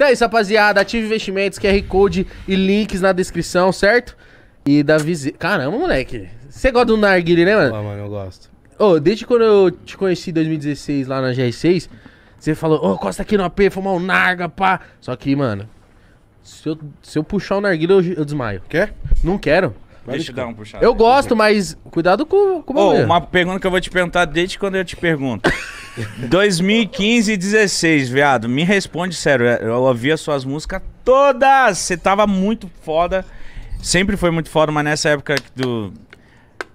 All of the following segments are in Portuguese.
Então é isso, rapaziada. Ative investimentos, QR Code e links na descrição, certo? E da visita. Caramba, moleque. Você gosta do narguile, né, mano? Ah, mano, eu gosto. Ô, oh, desde quando eu te conheci em 2016 lá na GR6, você falou, ô, oh, costa aqui no AP, fumar um narga, pá. Só que, mano, se eu, se eu puxar o Narguile, eu, eu desmaio. Quer? Não quero. Vai Deixa eu dar um puxado. Eu gosto, mas cuidado com, com o oh, Uma pergunta que eu vou te perguntar desde quando eu te pergunto. 2015 e 16, viado. Me responde sério. É, eu ouvia suas músicas todas. Você tava muito foda. Sempre foi muito foda, mas nessa época do.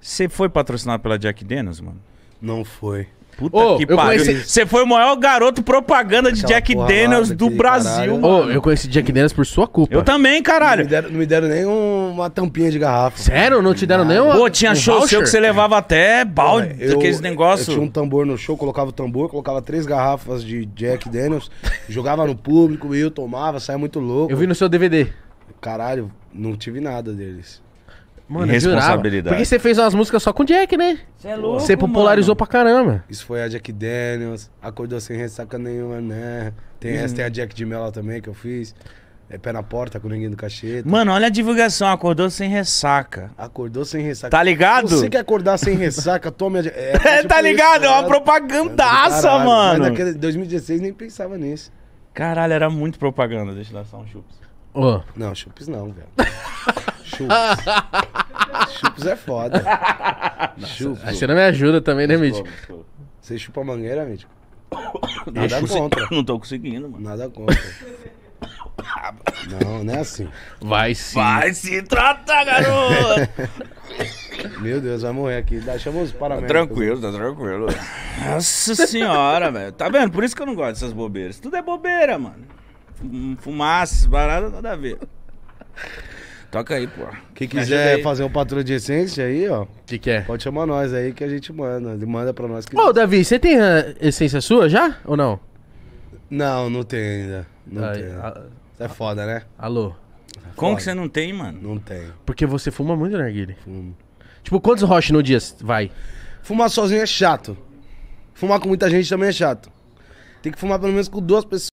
Você foi patrocinado pela Jack Dennis, mano? Não foi. Puta que pariu. conheci- Você foi o maior garoto propaganda de Aquela Jack Daniels do Brasil. caralho. Ô, eu conheci Jack Daniels por sua culpa. Eu também, Não me, caralho. deram, não me deram nem uma tampinha de garrafa. Sério? Não te deram nenhum? Pô, tinha show seu que você levava até balde, Eu- aqueles Eu negócios. tinha um tambor no show, colocava o tambor, colocava três garrafas de Jack Daniels, jogava no público, eu tomava, saia muito louco. Eu vi no seu DVD. Caralho, não tive nada deles. Mano, responsabilidade. Porque você fez umas músicas só com Jack, né? Você é louco. Você popularizou mano. pra caramba. Isso foi a Jack Daniels, acordou sem ressaca nenhuma, né? Tem essa, uhum. tem a Jack de Mello também que eu fiz. É pé na porta com ninguém do cacheta. Mano, olha a divulgação, acordou sem ressaca. Acordou sem ressaca. Tá ligado? Você quer acordar sem ressaca, tome a. É, é tipo tá ligado? É uma propagandaça, é mano. Mas naquele 2016 nem pensava nisso. Caralho, era muito propaganda. Deixa eu só um chup. Oh. Não, chupes não, velho. Chupos Chupos é foda. Chupes. você não me ajuda também, né, Mítico? Você chupa mangueira, Mítico? Nada contra. Não tô conseguindo, mano. Nada contra. Não, não é assim. Vai sim. Vai se tratar, garoto! Meu Deus, vai morrer aqui. Dá, chama os paramédicos. Tá tranquilo, tá tranquilo. Nossa senhora, velho. Tá vendo? Por isso que eu não gosto dessas bobeiras. Tudo é bobeira, mano. Fumaça, barata, nada a ver. Toca aí, pô. Quem quiser fazer um de essência aí, ó. Que que é? Pode chamar nós aí que a gente manda. Ele manda pra nós. Que... Ô, Davi, você tem a ah, essência sua já ou não? Não, não tem ainda. Não tem. é foda, né? Alô. É Como que você não tem, mano? Não tem. Porque você fuma muito, né, Guilherme? Fumo. Tipo, quantos roches no dia vai? Fumar sozinho é chato. Fumar com muita gente também é chato. Tem que fumar pelo menos com duas pessoas.